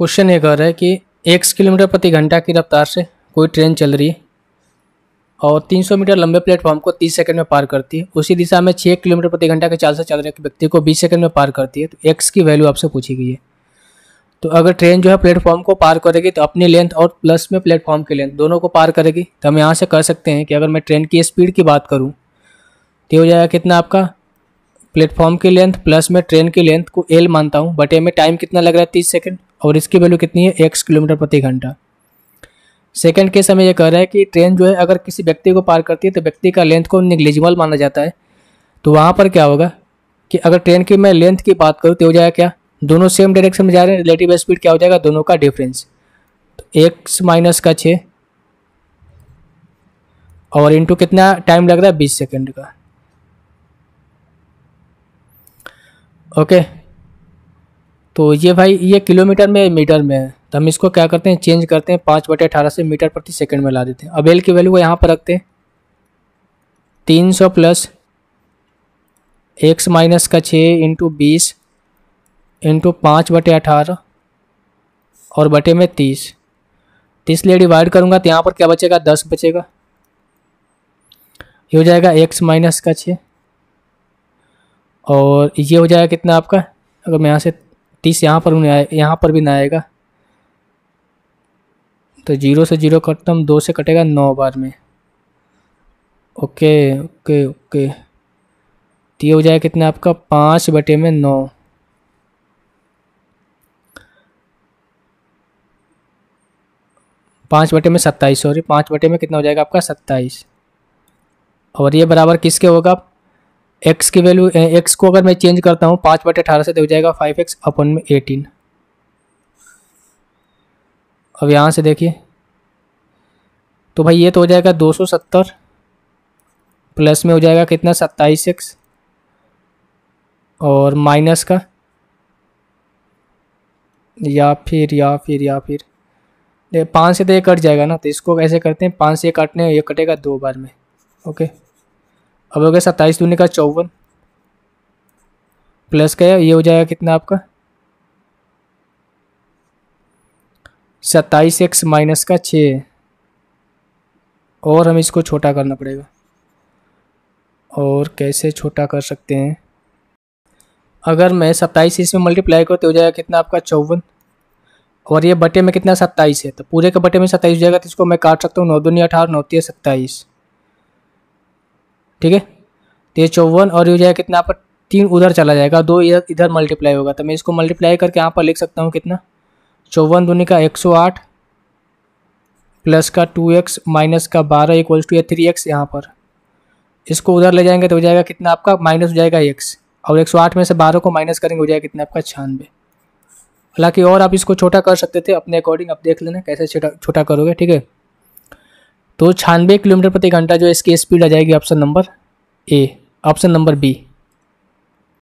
question ये कह रहा है कि एक किलोमीटर प्रति घंटा की रफ्तार से कोई ट्रेन चल रही है और 300 मीटर लंबे प्लेटफॉर्म को 30 सेकंड में पार करती है उसी दिशा में 6 किलोमीटर प्रति घंटा के चाल से चल रहे व्यक्ति को 20 सेकंड में पार करती है तो एक्स की वैल्यू आपसे पूछी गई है तो अगर ट्रेन जो है प्लेटफॉर्म को पार करेगी तो अपनी लेंथ और प्लस में प्लेटफॉर्म की लेंथ दोनों को पार करेगी तो हम यहाँ से कर सकते हैं कि अगर मैं ट्रेन की स्पीड की बात करूँ तो हो जाएगा कितना आपका प्लेटफॉर्म की लेंथ प्लस में ट्रेन की लेंथ को एल मानता हूँ बटे में टाइम कितना लग रहा है तीस सेकेंड और इसकी वैल्यू कितनी है एक्स किलोमीटर प्रति घंटा सेकेंड केस हमें यह कह रहा है कि ट्रेन जो है अगर किसी व्यक्ति को पार करती है तो व्यक्ति का लेंथ को निग्लिजिबल माना जाता है तो वहाँ पर क्या होगा कि अगर ट्रेन की मैं लेंथ की बात करूँ तो हो जाएगा क्या दोनों सेम डायरेक्शन में जा रहे हैं रिलेटिव स्पीड क्या हो जाएगा दोनों का डिफरेंस तो एक्स माइनस का छः और इंटू कितना टाइम लग रहा है बीस सेकेंड का ओके तो ये भाई ये किलोमीटर में मीटर में है तो हम इसको क्या करते हैं चेंज करते हैं पाँच बटे अठारह से मीटर प्रति सेकंड में ला देते हैं अब एल की वैल्यू को यहाँ पर रखते हैं तीन सौ प्लस एक्स माइनस का छः इंटू बीस इंटू पाँच बटे अठारह और बटे में तीस तीस लिए डिवाइड करूँगा तो यहाँ पर क्या बचेगा दस बचेगा ये हो जाएगा एक्स माइनस का छः और ये हो जाएगा कितना आपका अगर मैं यहाँ से तीस यहाँ पर नहीं आए यहाँ पर भी ना आएगा तो जीरो से जीरो हम दो से कटेगा नौ बार में ओके ओके ओके तो ये हो जाएगा कितना आपका पाँच बटे में नौ पाँच बटे में सत्ताईस सॉरी पाँच बटे में कितना हो जाएगा आपका सत्ताईस और ये बराबर किसके होगा एक्स की वैल्यू एक्स को अगर मैं चेंज करता हूँ पाँच बटे अठारह से तो हो जाएगा फाइव एक्स अपन में एटीन अब यहाँ से देखिए तो भाई ये तो हो जाएगा दो सौ सत्तर प्लस में हो जाएगा कितना सत्ताईस एक्स और माइनस का या फिर या फिर या फिर पाँच से तो ये कट जाएगा ना तो इसको कैसे करते हैं पाँच से ये काटने ये कटेगा दो बार में ओके अब हो गया सत्ताईस दूनी का चौवन प्लस का ये हो जाएगा कितना आपका सत्ताईस एक्स माइनस का छः और हमें इसको छोटा करना पड़ेगा और कैसे छोटा कर सकते हैं अगर मैं सत्ताईस इसमें मल्टीप्लाई करते हो जाएगा कितना आपका चौवन और ये बटे में कितना सत्ताईस है तो पूरे के बटे में सत्ताईस हो जाएगा तो इसको मैं काट सकता हूँ नौ दुनिया अठारह नौती सत्ताईस ठीक है तो ये चौवन और ये हो जाएगा कितना पर तीन उधर चला जाएगा दो इधर इधर मल्टीप्लाई होगा तो मैं इसको मल्टीप्लाई करके यहाँ पर लिख सकता हूँ कितना चौवन दूनी का एक सौ आठ प्लस का टू एक्स माइनस का बारह इक्वल्स टू या थ्री एक्स यहाँ पर इसको उधर ले जाएंगे तो हो जाएगा कितना आपका माइनस हो जाएगा एक्स और एक सौ आठ में से बारह को माइनस करेंगे हो जाएगा कितना आपका छियानवे हालांकि और आप इसको छोटा कर सकते थे अपने अकॉर्डिंग आप देख लेना कैसे छोटा छोटा करोगे ठीक है तो छानबे किलोमीटर प्रति घंटा जो इसकी स्पीड आ जाएगी option number A option number B